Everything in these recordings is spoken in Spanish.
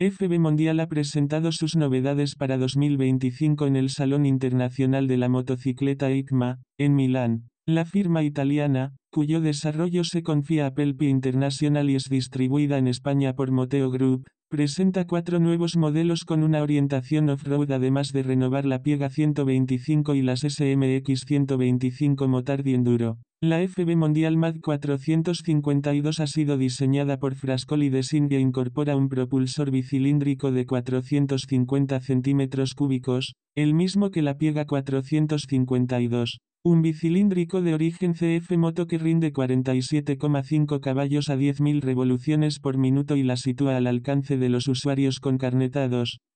FB Mundial ha presentado sus novedades para 2025 en el Salón Internacional de la Motocicleta ICMA, en Milán. La firma italiana, cuyo desarrollo se confía a Pelpi International y es distribuida en España por Moteo Group, Presenta cuatro nuevos modelos con una orientación off-road además de renovar la Piega 125 y las SMX 125 y Enduro. La FB Mondial MAD 452 ha sido diseñada por Frascoli de Sindia e incorpora un propulsor bicilíndrico de 450 centímetros cúbicos, el mismo que la Piega 452. Un bicilíndrico de origen CF Moto que rinde 47,5 caballos a 10.000 revoluciones por minuto y la sitúa al alcance de los usuarios con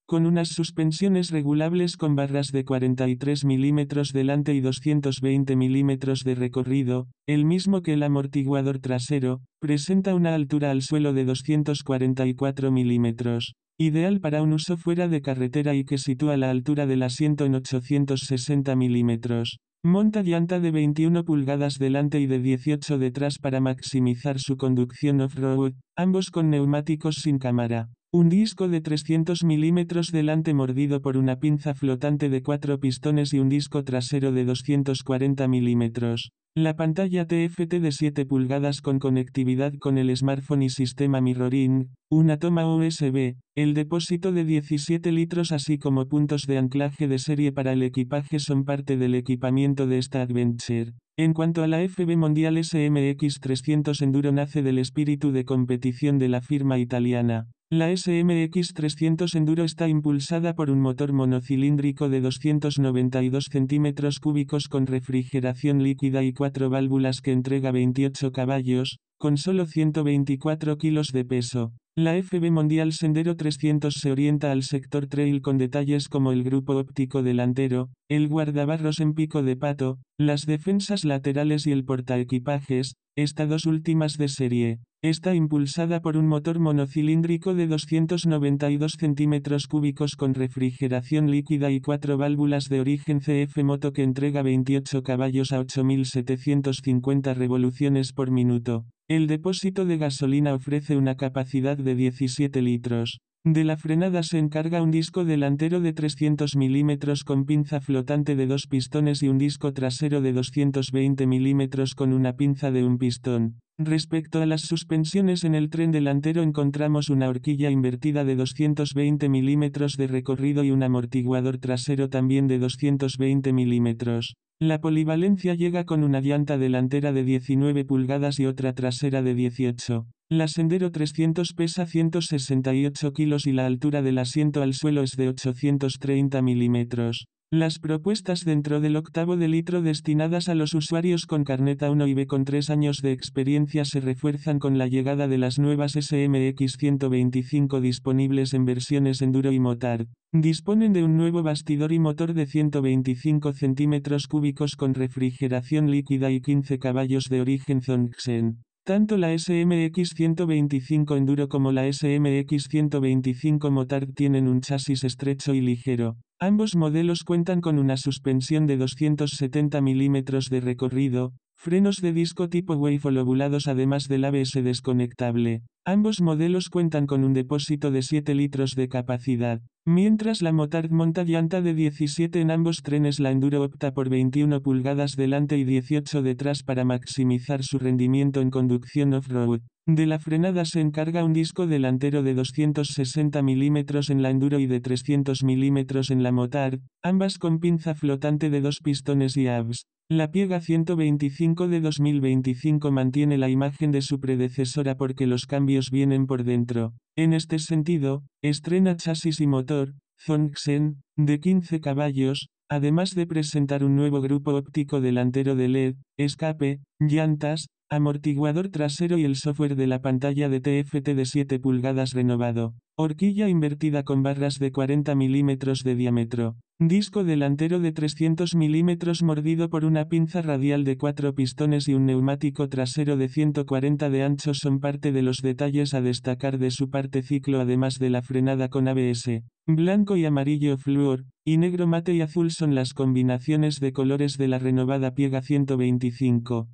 con unas suspensiones regulables con barras de 43 milímetros delante y 220 milímetros de recorrido, el mismo que el amortiguador trasero, presenta una altura al suelo de 244 milímetros ideal para un uso fuera de carretera y que sitúa la altura del asiento en 860 milímetros. Monta llanta de 21 pulgadas delante y de 18 detrás para maximizar su conducción off-road, ambos con neumáticos sin cámara. Un disco de 300 milímetros delante mordido por una pinza flotante de cuatro pistones y un disco trasero de 240 milímetros. La pantalla TFT de 7 pulgadas con conectividad con el smartphone y sistema mirroring, una toma USB, el depósito de 17 litros así como puntos de anclaje de serie para el equipaje son parte del equipamiento de esta Adventure. En cuanto a la FB Mundial SMX300 Enduro nace del espíritu de competición de la firma italiana. La SMX300 Enduro está impulsada por un motor monocilíndrico de 292 centímetros cúbicos con refrigeración líquida y cuatro válvulas que entrega 28 caballos, con solo 124 kilos de peso, la FB Mundial Sendero 300 se orienta al sector trail con detalles como el grupo óptico delantero, el guardabarros en pico de pato, las defensas laterales y el portaequipajes, estas dos últimas de serie. Está impulsada por un motor monocilíndrico de 292 centímetros cúbicos con refrigeración líquida y cuatro válvulas de origen CF Moto que entrega 28 caballos a 8.750 revoluciones por minuto. El depósito de gasolina ofrece una capacidad de 17 litros. De la frenada se encarga un disco delantero de 300 milímetros con pinza flotante de dos pistones y un disco trasero de 220 milímetros con una pinza de un pistón. Respecto a las suspensiones en el tren delantero encontramos una horquilla invertida de 220 milímetros de recorrido y un amortiguador trasero también de 220 milímetros. La polivalencia llega con una llanta delantera de 19 pulgadas y otra trasera de 18. La Sendero 300 pesa 168 kilos y la altura del asiento al suelo es de 830 milímetros. Las propuestas dentro del octavo de litro destinadas a los usuarios con carneta 1 y B con tres años de experiencia se refuerzan con la llegada de las nuevas SMX 125 disponibles en versiones Enduro y Motard. Disponen de un nuevo bastidor y motor de 125 centímetros cúbicos con refrigeración líquida y 15 caballos de origen Zongxen. Tanto la SMX-125 Enduro como la SMX-125 Motard tienen un chasis estrecho y ligero. Ambos modelos cuentan con una suspensión de 270 milímetros de recorrido, Frenos de disco tipo Wave o lobulados además del ABS desconectable. Ambos modelos cuentan con un depósito de 7 litros de capacidad. Mientras la Motard monta llanta de 17 en ambos trenes, la Enduro opta por 21 pulgadas delante y 18 detrás para maximizar su rendimiento en conducción off-road. De la frenada se encarga un disco delantero de 260 mm en la Enduro y de 300 mm en la Motard, ambas con pinza flotante de dos pistones y abs. La piega 125 de 2025 mantiene la imagen de su predecesora porque los cambios vienen por dentro. En este sentido, estrena chasis y motor, Zongxen, de 15 caballos, además de presentar un nuevo grupo óptico delantero de LED, escape, llantas, amortiguador trasero y el software de la pantalla de TFT de 7 pulgadas renovado, horquilla invertida con barras de 40 milímetros de diámetro, disco delantero de 300 milímetros mordido por una pinza radial de 4 pistones y un neumático trasero de 140 de ancho son parte de los detalles a destacar de su parte ciclo además de la frenada con ABS, blanco y amarillo fluor, y negro mate y azul son las combinaciones de colores de la renovada piega 125.